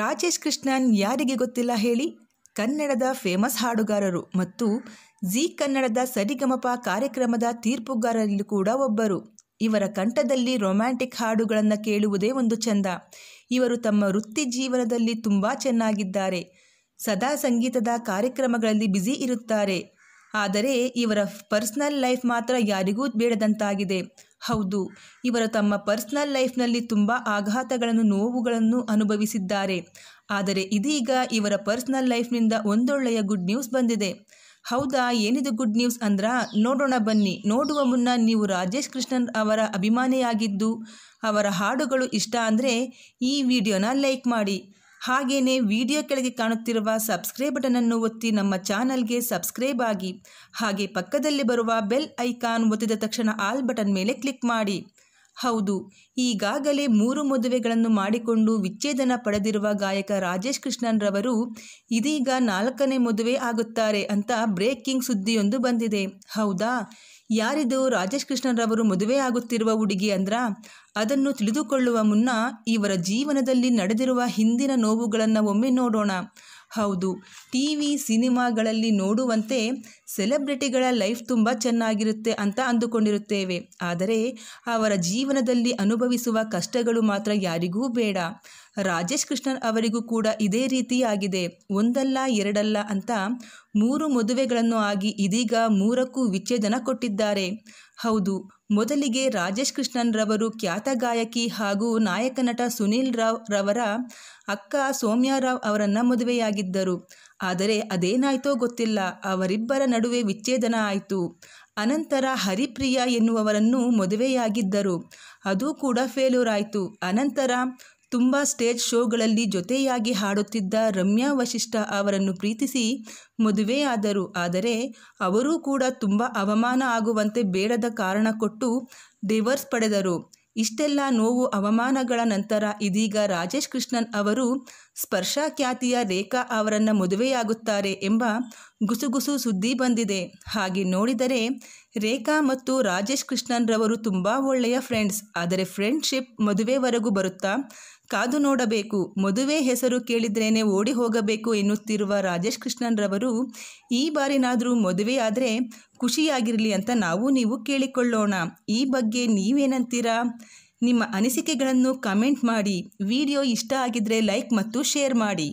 ರಾಜೇಶ್ ಕೃಷ್ಣನ್ ಯಾರಿಗೆ ಗೊತ್ತಿಲ್ಲ ಹೇಳಿ ಕನ್ನಡದ ಫೇಮಸ್ ಹಾಡುಗಾರರು ಮತ್ತು ಜಿ ಕನ್ನಡದ ಸರಿಗಮಪ ಕಾರ್ಯಕ್ರಮದ ತೀರ್ಪುಗಾರರಲ್ಲಿ ಕೂಡ ಒಬ್ಬರು ಇವರ ಕಂಠದಲ್ಲಿ ರೊಮ್ಯಾಂಟಿಕ್ ಹಾಡುಗಳನ್ನು ಕೇಳುವುದೇ ಒಂದು ಚಂದ ಇವರು ತಮ್ಮ ವೃತ್ತಿ ಜೀವನದಲ್ಲಿ ತುಂಬ ಚೆನ್ನಾಗಿದ್ದಾರೆ ಸದಾ ಸಂಗೀತದ ಕಾರ್ಯಕ್ರಮಗಳಲ್ಲಿ ಬ್ಯುಸಿ ಇರುತ್ತಾರೆ ಆದರೆ ಇವರ ಪರ್ಸ್ನಲ್ ಲೈಫ್ ಮಾತ್ರ ಯಾರಿಗೂ ಬೇಡದಂತಾಗಿದೆ ಹೌದು ಇವರು ತಮ್ಮ ಪರ್ಸ್ನಲ್ ಲೈಫ್ನಲ್ಲಿ ತುಂಬ ಆಘಾತಗಳನ್ನು ನೋವುಗಳನ್ನು ಅನುಭವಿಸಿದ್ದಾರೆ ಆದರೆ ಇದೀಗ ಇವರ ಪರ್ಸ್ನಲ್ ಲೈಫ್ನಿಂದ ಒಂದೊಳ್ಳೆಯ ಗುಡ್ ನ್ಯೂಸ್ ಬಂದಿದೆ ಹೌದಾ ಏನಿದು ಗುಡ್ ನ್ಯೂಸ್ ಅಂದ್ರ ನೋಡೋಣ ಬನ್ನಿ ನೋಡುವ ಮುನ್ನ ನೀವು ರಾಜೇಶ್ ಕೃಷ್ಣನ್ ಅವರ ಅಭಿಮಾನಿಯಾಗಿದ್ದು ಅವರ ಹಾಡುಗಳು ಇಷ್ಟ ಅಂದರೆ ಈ ವಿಡಿಯೋನ ಲೈಕ್ ಮಾಡಿ ಹಾಗೆಯೇ ವಿಡಿಯೋ ಕೆಳಗೆ ಕಾಣುತ್ತಿರುವ ಸಬ್ಸ್ಕ್ರೈಬ್ ಬಟನನ್ನು ಒತ್ತಿ ನಮ್ಮ ಚಾನಲ್ಗೆ ಸಬ್ಸ್ಕ್ರೈಬ್ ಆಗಿ ಹಾಗೆ ಪಕ್ಕದಲ್ಲಿ ಬರುವ ಬೆಲ್ ಐಕಾನ್ ಒತ್ತಿದ ತಕ್ಷಣ ಆಲ್ ಬಟನ್ ಮೇಲೆ ಕ್ಲಿಕ್ ಮಾಡಿ ಹೌದು ಈಗಾಗಲೇ ಮೂರು ಮದುವೆಗಳನ್ನು ಮಾಡಿಕೊಂಡು ವಿಚ್ಛೇದನ ಪಡೆದಿರುವ ಗಾಯಕ ರಾಜೇಶ್ ಕೃಷ್ಣನ್ರವರು ಇದೀಗ ನಾಲ್ಕನೇ ಮದುವೆ ಆಗುತ್ತಾರೆ ಅಂತ ಬ್ರೇಕಿಂಗ್ ಸುದ್ದಿಯೊಂದು ಬಂದಿದೆ ಹೌದಾ ಯಾರಿದು ರಾಜೇಶ್ ರವರು ಮದುವೆ ಆಗುತ್ತಿರುವ ಹುಡುಗಿ ಅಂದ್ರ ಅದನ್ನು ತಿಳಿದುಕೊಳ್ಳುವ ಮುನ್ನ ಇವರ ಜೀವನದಲ್ಲಿ ನಡೆದಿರುವ ಹಿಂದಿನ ನೋವುಗಳನ್ನು ಒಮ್ಮೆ ನೋಡೋಣ ಹೌದು ಟಿ ವಿ ಸಿನಿಮಾಗಳಲ್ಲಿ ನೋಡುವಂತೆ ಸೆಲೆಬ್ರಿಟಿಗಳ ಲೈಫ್ ತುಂಬ ಚೆನ್ನಾಗಿರುತ್ತೆ ಅಂತ ಅಂದುಕೊಂಡಿರುತ್ತೇವೆ ಆದರೆ ಅವರ ಜೀವನದಲ್ಲಿ ಅನುಭವಿಸುವ ಕಷ್ಟಗಳು ಮಾತ್ರ ಯಾರಿಗೂ ಬೇಡ ರಾಜೇಶ್ ಕೃಷ್ಣನ್ ಅವರಿಗೂ ಕೂಡ ಇದೇ ರೀತಿಯಾಗಿದೆ ಒಂದಲ್ಲ ಎರಡಲ್ಲ ಅಂತ ಮೂರು ಮದುವೆಗಳನ್ನು ಆಗಿ ಇದೀಗ ಮೂರಕ್ಕೂ ವಿಚ್ಛೇದನ ಕೊಟ್ಟಿದ್ದಾರೆ ಹೌದು ಮೊದಲಿಗೆ ರಾಜೇಶ್ ಕೃಷ್ಣನ್ ರವರು ಖ್ಯಾತ ಗಾಯಕಿ ಹಾಗೂ ನಾಯಕ ನಟ ಸುನೀಲ್ ರಾವ್ ರವರ ಅಕ್ಕ ಸೌಮ್ಯ ರಾವ್ ಅವರನ್ನು ಮದುವೆಯಾಗಿದ್ದರು ಆದರೆ ಅದೇನಾಯ್ತೋ ಗೊತ್ತಿಲ್ಲ ಅವರಿಬ್ಬರ ನಡುವೆ ವಿಚ್ಛೇದನ ಆಯಿತು ಅನಂತರ ಹರಿಪ್ರಿಯಾ ಎನ್ನುವವರನ್ನು ಮದುವೆಯಾಗಿದ್ದರು ಅದು ಕೂಡ ಫೇಲ್ಯೂರ್ ಆಯಿತು ಅನಂತರ ತುಂಬ ಸ್ಟೇಜ್ ಶೋಗಳಲ್ಲಿ ಜೊತೆಯಾಗಿ ಹಾಡುತ್ತಿದ್ದ ರಮ್ಯಾ ವಶಿಷ್ಠ ಅವರನ್ನು ಪ್ರೀತಿಸಿ ಮದುವೆಯಾದರು ಆದರೆ ಅವರೂ ಕೂಡ ತುಂಬ ಅವಮಾನ ಆಗುವಂತೆ ಬೇಡದ ಕಾರಣ ಕೊಟ್ಟು ಡಿವರ್ಸ್ ಪಡೆದರು ಇಷ್ಟೆಲ್ಲ ನೋವು ಅವಮಾನಗಳ ನಂತರ ಇದೀಗ ರಾಜೇಶ್ ಕೃಷ್ಣನ್ ಅವರು ಸ್ಪರ್ಶ ಖ್ಯಾತಿಯ ರೇಖಾ ಅವರನ್ನು ಮದುವೆಯಾಗುತ್ತಾರೆ ಎಂಬ ಗುಸುಗುಸು ಸುದ್ದಿ ಬಂದಿದೆ ಹಾಗೆ ನೋಡಿದರೆ ರೇಖಾ ಮತ್ತು ರಾಜೇಶ್ ಕೃಷ್ಣನ್ರವರು ತುಂಬ ಒಳ್ಳೆಯ ಫ್ರೆಂಡ್ಸ್ ಆದರೆ ಫ್ರೆಂಡ್ಶಿಪ್ ಮದುವೆವರೆಗೂ ಬರುತ್ತಾ ಕಾದು ನೋಡಬೇಕು ಮದುವೆ ಹೆಸರು ಕೇಳಿದ್ರೇನೆ ಓಡಿ ಹೋಗಬೇಕು ಎನ್ನುತ್ತಿರುವ ರಾಜೇಶ್ ಕೃಷ್ಣನ್ರವರು ಈ ಬಾರಿನಾದರೂ ಮದುವೆಯಾದರೆ ಖುಷಿಯಾಗಿರಲಿ ಅಂತ ನಾವು ನೀವು ಕೇಳಿಕೊಳ್ಳೋಣ ಈ ಬಗ್ಗೆ ನೀವೇನಂತೀರಾ ನಿಮ್ಮ ಅನಿಸಿಕೆಗಳನ್ನು ಕಮೆಂಟ್ ಮಾಡಿ ವಿಡಿಯೋ ಇಷ್ಟ ಆಗಿದ್ರೆ ಲೈಕ್ ಮತ್ತು ಶೇರ್ ಮಾಡಿ